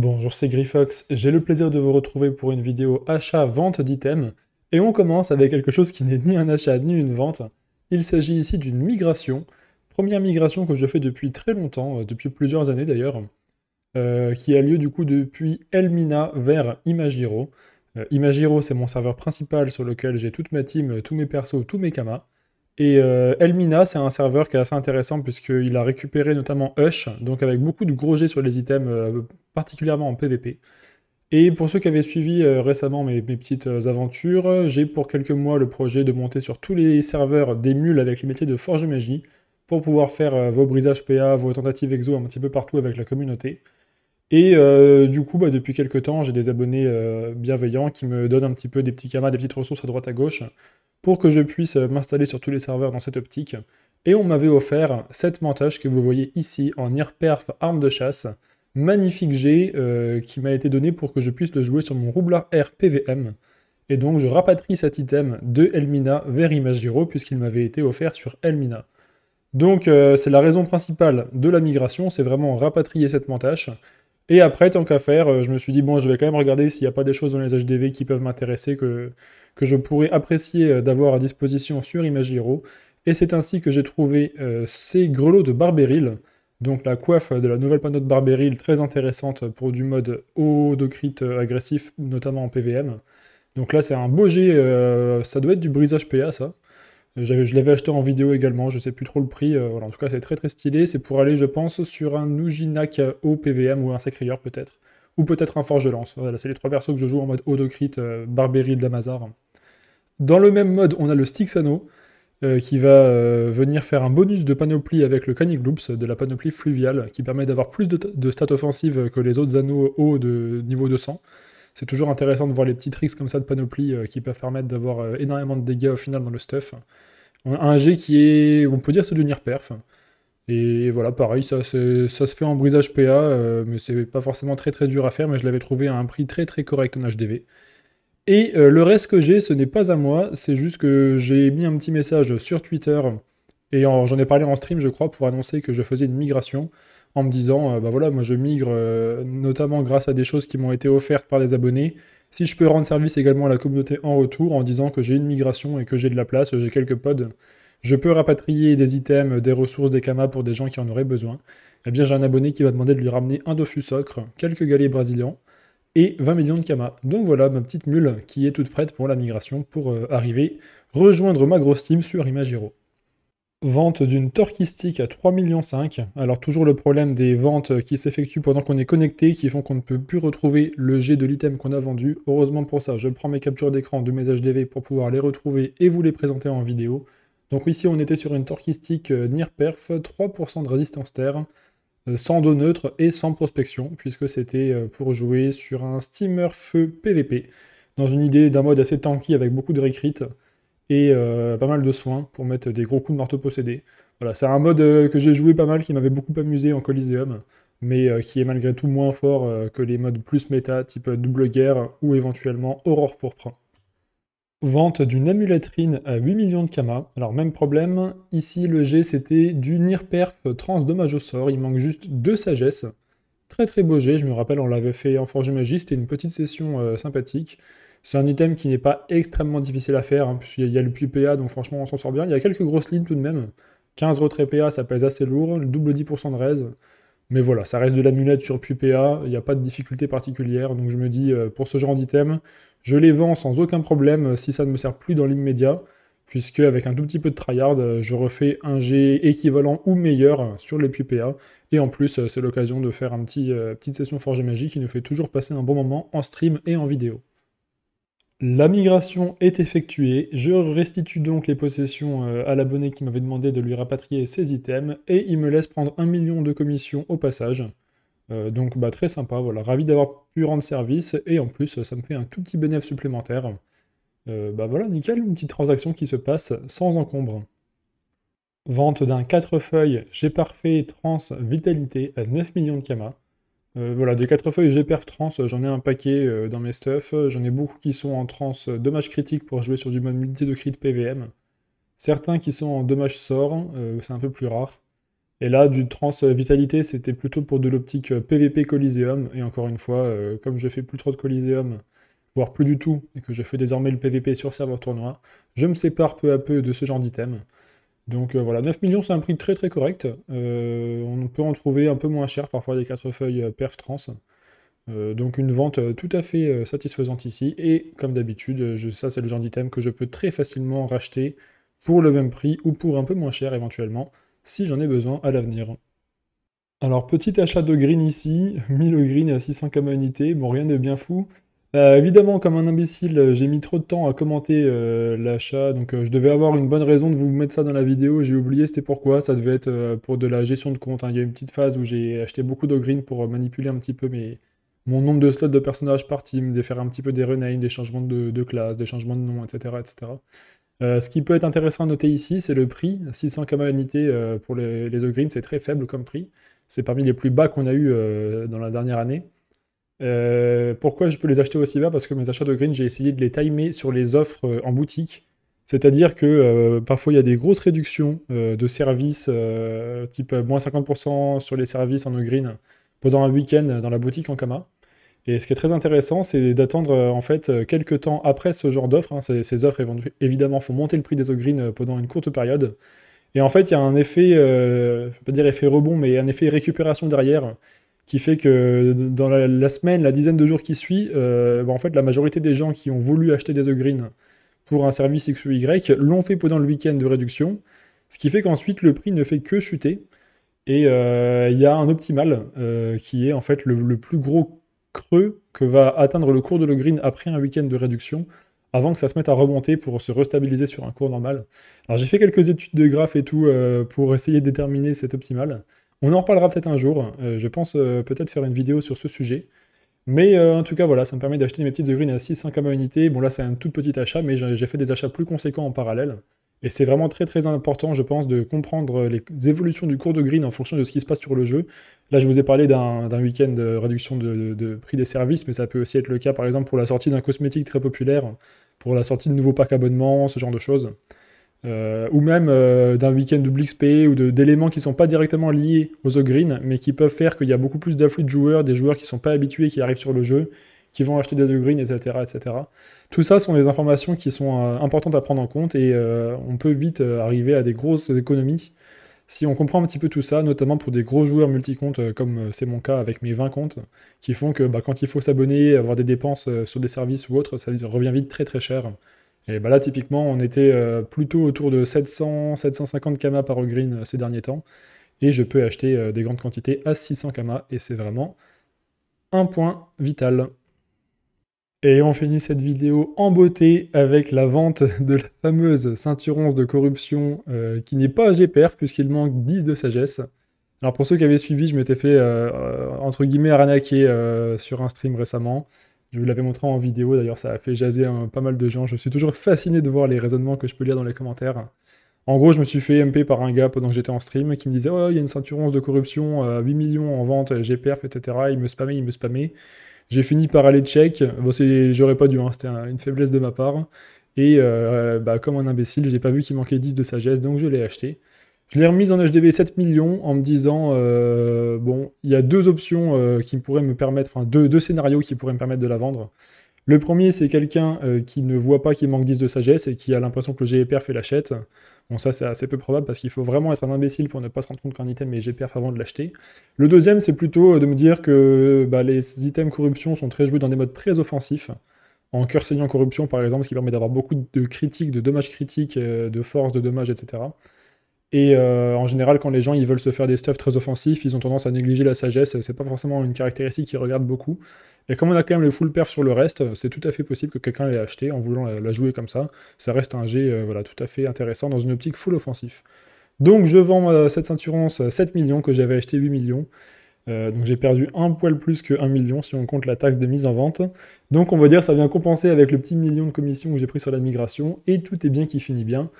Bonjour, c'est Grifox, j'ai le plaisir de vous retrouver pour une vidéo achat-vente d'items, et on commence avec quelque chose qui n'est ni un achat ni une vente. Il s'agit ici d'une migration, première migration que je fais depuis très longtemps, euh, depuis plusieurs années d'ailleurs, euh, qui a lieu du coup depuis Elmina vers Imagiro. Euh, Imagiro, c'est mon serveur principal sur lequel j'ai toute ma team, tous mes persos, tous mes camas. Et euh, Elmina, c'est un serveur qui est assez intéressant puisqu'il a récupéré notamment Hush, donc avec beaucoup de gros jets sur les items, euh, particulièrement en PvP. Et pour ceux qui avaient suivi euh, récemment mes, petites aventures, j'ai pour quelques mois le projet de monter sur tous les serveurs des mules avec les métiers de forge magie pour pouvoir faire vos brisages PA, vos tentatives exo un petit peu partout avec la communauté. Et euh, du coup, bah, depuis quelques temps, j'ai des abonnés euh, bienveillants qui me donnent un petit peu des petits camas, des petites ressources à droite à gauche pour que je puisse euh, m'installer sur tous les serveurs dans cette optique. Et on m'avait offert cette montage que vous voyez ici en IRPERF arme de chasse, magnifique G qui m'a été donné pour que je puisse le jouer sur mon roublard RPVM. Et donc je rapatrie cet item de Elmina vers Imagiro puisqu'il m'avait été offert sur Elmina. Donc c'est la raison principale de la migration, c'est vraiment rapatrier cette montage et après, tant qu'à faire, euh, je me suis dit, bon, je vais quand même regarder s'il n'y a pas des choses dans les HDV qui peuvent m'intéresser, que, que je pourrais apprécier euh, d'avoir à disposition sur Imagiro. Et c'est ainsi que j'ai trouvé euh, ces grelots de Barberil, donc la coiffe de la nouvelle panneau de Barberil, très intéressante pour du mode haut de agressif, notamment en PVM. Donc là, c'est un beau jet, ça doit être du brisage PA, ça. Je l'avais acheté en vidéo également, je ne sais plus trop le prix. Euh, en tout cas, c'est très très stylé. C'est pour aller, je pense, sur un Nujinak au PVM ou un Sacrier peut-être. Ou peut-être un Forge Lance. Voilà, c'est les trois persos que je joue en mode haut de crit, euh, Barberie de Damazar. Dans le même mode, on a le Stixano euh, qui va venir faire un bonus de panoplie avec le Canigloops de la panoplie fluviale qui permet d'avoir plus de, de stats offensives que les autres anneaux hauts de niveau 200. C'est toujours intéressant de voir les petits tricks comme ça de panoplie qui peuvent permettre d'avoir énormément de dégâts au final dans le stuff un G qui est, on peut dire, se devenir perf. Et voilà, pareil, ça, se fait en brisage PA, euh, mais c'est pas forcément très très dur à faire, mais je l'avais trouvé à un prix très très correct en HDV. Et euh, le reste que j'ai, ce n'est pas à moi, c'est juste que j'ai mis un petit message sur Twitter, et j'en ai parlé en stream, je crois, pour annoncer que je faisais une migration, en me disant, euh, bah voilà, moi je migre notamment grâce à des choses qui m'ont été offertes par des abonnés, si je peux rendre service également à la communauté en retour en disant que j'ai une migration et que j'ai de la place, j'ai quelques pods, je peux rapatrier des items, des ressources, des camas pour des gens qui en auraient besoin. Eh bien, j'ai un abonné qui va demander de lui ramener un dofu quelques galets brésiliens et 20 millions de camas. Donc voilà ma petite mule qui est toute prête pour la migration pour euh, arriver rejoindre ma grosse team sur Imagero. Vente d'une torquistique à 3,5 millions. Alors toujours le problème des ventes qui s'effectuent pendant qu'on est connecté, qui font qu'on ne peut plus retrouver le jet de l'item qu'on a vendu. Heureusement pour ça, je prends mes captures d'écran de mes HDV pour pouvoir les retrouver et vous les présenter en vidéo. Donc ici on était sur une torquistique euh, Near Perf, 3% de résistance terre, euh, sans dos neutre et sans prospection, puisque c'était euh, pour jouer sur un steamer feu PVP, dans une idée d'un mode assez tanky avec beaucoup de récrites et euh, pas mal de soins pour mettre des gros coups de marteau possédé. Voilà, c'est un mode euh, que j'ai joué pas mal, qui m'avait beaucoup amusé en Coliseum, mais euh, qui est malgré tout moins fort que les modes plus méta, type double guerre ou éventuellement aurore pourpre. Vente d'une amulatrine à 8 millions de Kama. Alors même problème, ici le G c'était du Nirperf trans dommage au sort, il manque juste deux sagesses. Très très beau G, je me rappelle on l'avait fait en Forge Magie, c'était une petite session sympathique. C'est un item qui n'est pas extrêmement difficile à faire, hein, puisqu'il y a le puits PA, donc franchement on s'en sort bien. Il y a quelques grosses lignes tout de même. 15 retraits PA, ça pèse assez lourd, le double 10% de raise. Mais voilà, ça reste de l'amulette sur puits PA, il n'y a pas de difficulté particulière, donc je me dis, euh, pour ce genre d'item, je les vends sans aucun problème euh, si ça ne me sert plus dans l'immédiat, puisque avec un tout petit peu de tryhard, euh, je refais un G équivalent ou meilleur sur les puits PA, et en plus, c'est l'occasion de faire une petit, petite session Forge Magie qui nous fait toujours passer un bon moment en stream et en vidéo. La migration est effectuée, je restitue donc les possessions euh, à l'abonné qui m'avait demandé de lui rapatrier ses items, et il me laisse prendre un million de commissions au passage. Euh, donc bah, très sympa, voilà, ravi d'avoir pu rendre service, et en plus ça me fait un tout petit bénéfice supplémentaire. Euh, bah voilà, nickel, une petite transaction qui se passe sans encombre. Vente d'un 4 feuilles, j'ai parfait, trans, vitalité à 9 millions de camas. Euh, voilà, des 4 feuilles perf trans, euh, j'en ai un paquet euh, dans mes stuffs. J'en ai beaucoup qui sont en trans dommage critique pour jouer sur du mode multi de crit PVM. Certains qui sont en dommage sort, c'est un peu plus rare. Et là, du trans vitalité, c'était plutôt pour de l'optique PVP Coliseum. Et encore une fois, comme je fais plus trop de Coliseum, voire plus du tout, et que je fais désormais le PVP sur serveur tournoi, je me sépare peu à peu de ce genre d'item. Donc euh, voilà, 9 millions, c'est un prix très très correct. Euh, on peut en trouver un peu moins cher, parfois des 4 feuilles euh, perf trans. donc une vente tout à fait satisfaisante ici. Et comme d'habitude, ça c'est le genre d'item que je peux très facilement racheter pour le même prix ou pour un peu moins cher éventuellement, si j'en ai besoin à l'avenir. Alors petit achat de green ici, 1000 green à 600 unités Bon rien de bien fou, euh, évidemment, comme un imbécile, euh, j'ai mis trop de temps à commenter euh, l'achat, donc je devais avoir une bonne raison de vous mettre ça dans la vidéo. J'ai oublié c'était pourquoi. Ça devait être pour de la gestion de compte. Hein. Il y a une petite phase où j'ai acheté beaucoup de green pour manipuler un petit peu mon nombre de slots de personnages par team, de faire un petit peu des renames, des changements de, classe, des changements de nom, etc. etc. ce qui peut être intéressant à noter ici, c'est le prix. 600 km unité pour les, les c'est très faible comme prix. C'est parmi les plus bas qu'on a eu dans la dernière année. Euh, pourquoi je peux les acheter aussi bas Parce que mes achats de green, j'ai essayé de les timer sur les offres euh, en boutique. C'est-à-dire que euh, parfois il y a des grosses réductions de services, type moins 50% sur les services en green pendant un week-end dans la boutique en Kama. Et ce qui est très intéressant, c'est d'attendre en fait quelques temps après ce genre d'offres. Hein. Ces, offres évidemment font monter le prix des green pendant une courte période. Et en fait, il y a un effet, je ne pas dire effet rebond, mais un effet récupération derrière qui fait que dans la, semaine, la dizaine de jours qui suit, euh, bah, en fait, la majorité des gens qui ont voulu acheter des e Green pour un service X Y l'ont fait pendant le week-end de réduction, ce qui fait qu'ensuite, le prix ne fait que chuter. Et euh, il y a un optimal euh, qui est en fait le, plus gros creux que va atteindre le cours de le green après un week-end de réduction, avant que ça se mette à remonter pour se restabiliser sur un cours normal. Alors j'ai fait quelques études de graphes et tout pour essayer de déterminer cet optimal. On en reparlera peut-être un jour. Euh, je pense euh, peut-être faire une vidéo sur ce sujet. Mais euh, en tout cas, voilà, ça me permet d'acheter mes petites Green à 600 km unité. Bon, là, c'est un tout petit achat, mais j'ai fait des achats plus conséquents en parallèle. Et c'est vraiment très très important, je pense, de comprendre les évolutions du cours de green en fonction de ce qui se passe sur le jeu. Là, je vous ai parlé d'un week-end de réduction de, de, prix des services, mais ça peut aussi être le cas, par exemple, pour la sortie d'un cosmétique très populaire, pour la sortie de nouveaux packs abonnements, ce genre de choses. Euh, ou même euh, d'un week-end double XP ou d'éléments qui ne sont pas directement liés aux The mais qui peuvent faire qu'il y a beaucoup plus d'afflux de joueurs, des joueurs qui ne sont pas habitués, qui arrivent sur le jeu, qui vont acheter des The Green, etc. etc. Tout ça sont des informations qui sont euh, importantes à prendre en compte et on peut vite arriver à des grosses économies si on comprend un petit peu tout ça, notamment pour des gros joueurs multicomptes comme c'est mon cas avec mes 20 comptes, qui font que bah, quand il faut s'abonner, avoir des dépenses sur des services ou autres, ça revient vite très très cher et bah là, typiquement, on était euh, plutôt autour de 700-750 kama par green euh, ces derniers temps. Et je peux acheter euh, des grandes quantités à 600 kama. Et c'est vraiment un point vital. Et on finit cette vidéo en beauté avec la vente de la fameuse ceinturon de corruption qui n'est pas GPR puisqu'il manque 10 de sagesse. Alors pour ceux qui avaient suivi, je m'étais fait entre guillemets arnaquer sur un stream récemment. Je vous l'avais montré en vidéo, d'ailleurs ça a fait jaser hein, pas mal de gens. Je suis toujours fasciné de voir les raisonnements que je peux lire dans les commentaires. En gros, je me suis fait MP par un gars pendant que j'étais en stream qui me disait Oh, il y a une ceinture 11 de corruption, 8 euh, millions en vente, j'ai etc. Il me spammait, il me spammait. J'ai fini par aller check. Bon, j'aurais pas dû, hein, c'était une faiblesse de ma part. Et euh, bah, comme un imbécile, j'ai pas vu qu'il manquait 10 de sagesse, donc je l'ai acheté. Je l'ai remise en HDV 7 millions en me disant, euh, bon, il y a deux options euh, qui pourraient me permettre, enfin deux, scénarios qui pourraient me permettre de la vendre. Le premier, c'est quelqu'un euh, qui ne voit pas qu'il manque 10 de sagesse et qui a l'impression que le GPRF l'achète. Bon, ça, c'est assez peu probable parce qu'il faut vraiment être un imbécile pour ne pas se rendre compte qu'un item est GPRF avant de l'acheter. Le deuxième, c'est plutôt de me dire que bah, les items corruption sont très joués dans des modes très offensifs. En cœur saignant corruption, par exemple, ce qui permet d'avoir beaucoup de critiques, de dommages critiques, de force, de dommages, etc. Et euh, en général, quand les gens ils veulent se faire des stuffs très offensifs, ils ont tendance à négliger la sagesse. C'est pas forcément une caractéristique qu'ils regardent beaucoup. Et comme on a quand même le full perf sur le reste, c'est tout à fait possible que quelqu'un l'ait acheté en voulant la, jouer comme ça. Ça reste un jet euh, tout à fait intéressant dans une optique full offensif. Donc je vends euh, cette ceinturance 7 millions que j'avais acheté 8 millions. donc j'ai perdu un poil plus que 1 million si on compte la taxe de mise en vente. Donc on va dire ça vient compenser avec le petit million de commission que j'ai pris sur la migration et tout est bien qui finit bien.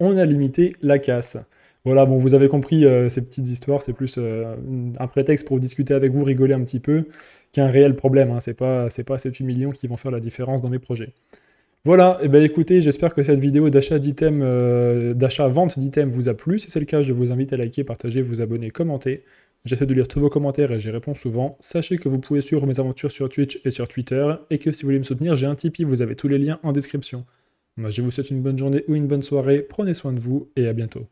On a limité la casse. Voilà, bon, vous avez compris euh, ces petites histoires, c'est plus euh, un prétexte pour discuter avec vous, rigoler un petit peu, qu'un réel problème. Ce hein. C'est pas, c'est pas ces 8 millions qui vont faire la différence dans mes projets. Voilà, et eh ben écoutez, j'espère que cette vidéo d'achat d'items, euh, d'achat-vente d'items vous a plu. Si c'est le cas, je vous invite à liker, partager, vous abonner, commenter. J'essaie de lire tous vos commentaires et j'y réponds souvent. Sachez que vous pouvez suivre mes aventures sur Twitch et sur Twitter, et que si vous voulez me soutenir, j'ai un Tipeee, vous avez tous les liens en description. je vous souhaite une bonne journée ou une bonne soirée, prenez soin de vous et à bientôt.